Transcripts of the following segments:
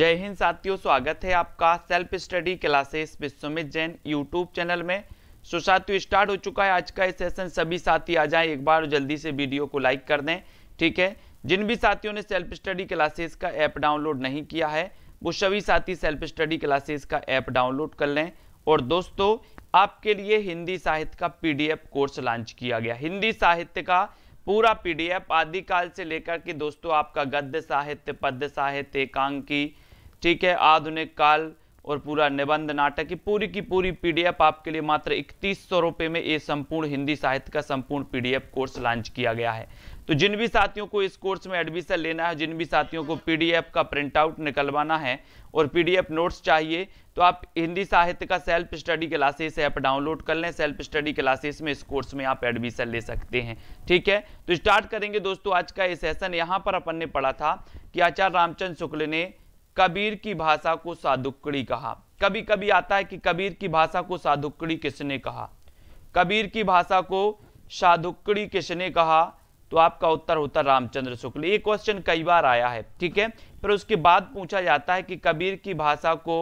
जय हिंद साथियों स्वागत है आपका self study classes with Sumit Jain YouTube channel में सो साथियों स्टार्ट हो चुका है आज का सेशन सभी साथी आ जाएं एक बार जल्दी से वीडियो को लाइक कर दें ठीक है जिन भी साथियों ने सेल्फ स्टडी क्लासेस का ऐप डाउनलोड नहीं किया है वो सभी साथी सेल्फ स्टडी क्लासेस का ऐप डाउनलोड कर लें और दोस्तों आपके लिए हिंदी साहित्य का पी कोर्स लॉन्च किया गया हिंदी साहित्य का पूरा पी आदिकाल से लेकर के दोस्तों आपका गद्य साहित्य पद्य साहित्य एकांकी ठीक है आधुनिक काल और पूरा निबंध नाटक की पूरी की पूरी पीडीएफ आपके लिए मात्र इकतीस सौ रुपये में ये संपूर्ण हिंदी साहित्य का संपूर्ण पीडीएफ कोर्स लॉन्च किया गया है तो जिन भी साथियों को इस कोर्स में एडमिशन लेना है जिन भी साथियों को पीडीएफ का प्रिंट आउट निकलवाना है और पीडीएफ नोट्स चाहिए तो आप हिंदी साहित्य का self study classes app download कर लें सेल्फ स्टडी क्लासेस में इस कोर्स में आप एडमिशन ले सकते हैं ठीक है तो स्टार्ट करेंगे दोस्तों आज का ये सेशन यहाँ पर अपन ने पढ़ा था कि आचार्य रामचंद्र शुक्ल ने कबीर की भाषा को साधुक्कड़ी कहा कभी कभी आता है कि कबीर की भाषा को साधुक्कड़ी किसने कहा कबीर की भाषा को साधुक्कड़ी किसने कहा तो आपका उत्तर होता रामचंद्र शुक्ल ये क्वेश्चन कई बार आया है ठीक है फिर उसके बाद पूछा जाता है कि कबीर की भाषा को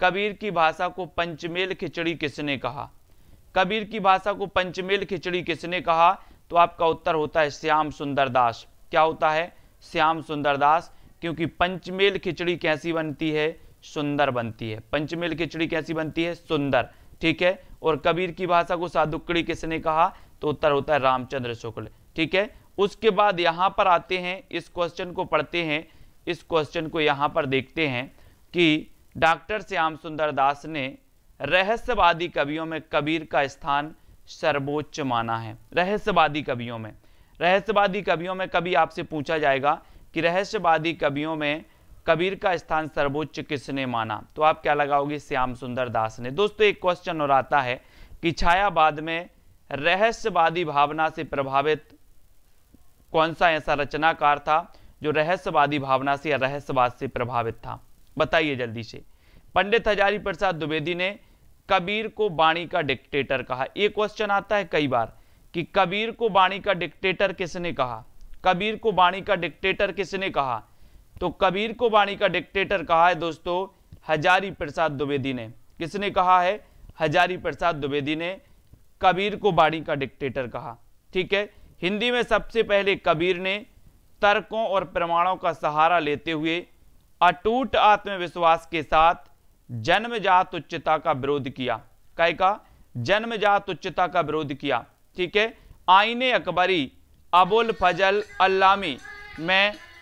कबीर की भाषा को पंचमेल खिचड़ी किसने कहा कबीर की भाषा को पंचमेल खिचड़ी किसने कहा तो आपका उत्तर होता है श्याम सुंदर दास क्या होता है श्याम सुंदर दास क्योंकि पंचमेल खिचड़ी कैसी बनती है सुंदर बनती है पंचमेल खिचड़ी कैसी बनती है सुंदर ठीक है और कबीर की भाषा को साधुकड़ी किसने कहा तो उत्तर होता है रामचंद्र शुक्ल ठीक है उसके बाद यहां पर आते हैं इस क्वेश्चन को पढ़ते हैं इस क्वेश्चन को यहां पर देखते हैं कि डॉक्टर श्याम सुंदर दास ने रहस्यवादी कवियों में कबीर का स्थान सर्वोच्च माना है रहस्यवादी कवियों में रहस्यवादी कवियों में कभी आपसे पूछा जाएगा कि रहस्यवादी कवियों में कबीर का स्थान सर्वोच्च किसने माना तो आप क्या लगाओगे श्याम सुंदर दास ने दोस्तों एक क्वेश्चन और आता है कि छायावाद में रहस्यवादी भावना से प्रभावित कौन सा ऐसा रचनाकार था जो रहस्यवादी भावना से या रहस्यवाद से प्रभावित था बताइए जल्दी से पंडित हजारी प्रसाद द्विवेदी ने कबीर को बाणी का डिक्टेटर कहा यह क्वेश्चन आता है कई बार कि कबीर को बाणी का डिक्टेटर किसने कहा कबीर को बाणी का डिक्टेटर किसने कहा तो कबीर को बाणी का डिक्टेटर कहा है दोस्तों हजारी प्रसाद द्विवेदी ने किसने कहा है हजारी प्रसाद द्विवेदी ने कबीर को बाणी का डिक्टेटर कहा ठीक है हिंदी में सबसे पहले कबीर ने तर्कों और प्रमाणों का सहारा लेते हुए अटूट आत्मविश्वास के साथ जन्मजात उच्चता का विरोध किया कह का जन्मजात उच्चता का विरोध किया ठीक है आईने अकबरी अबुल फजल अल्लामी में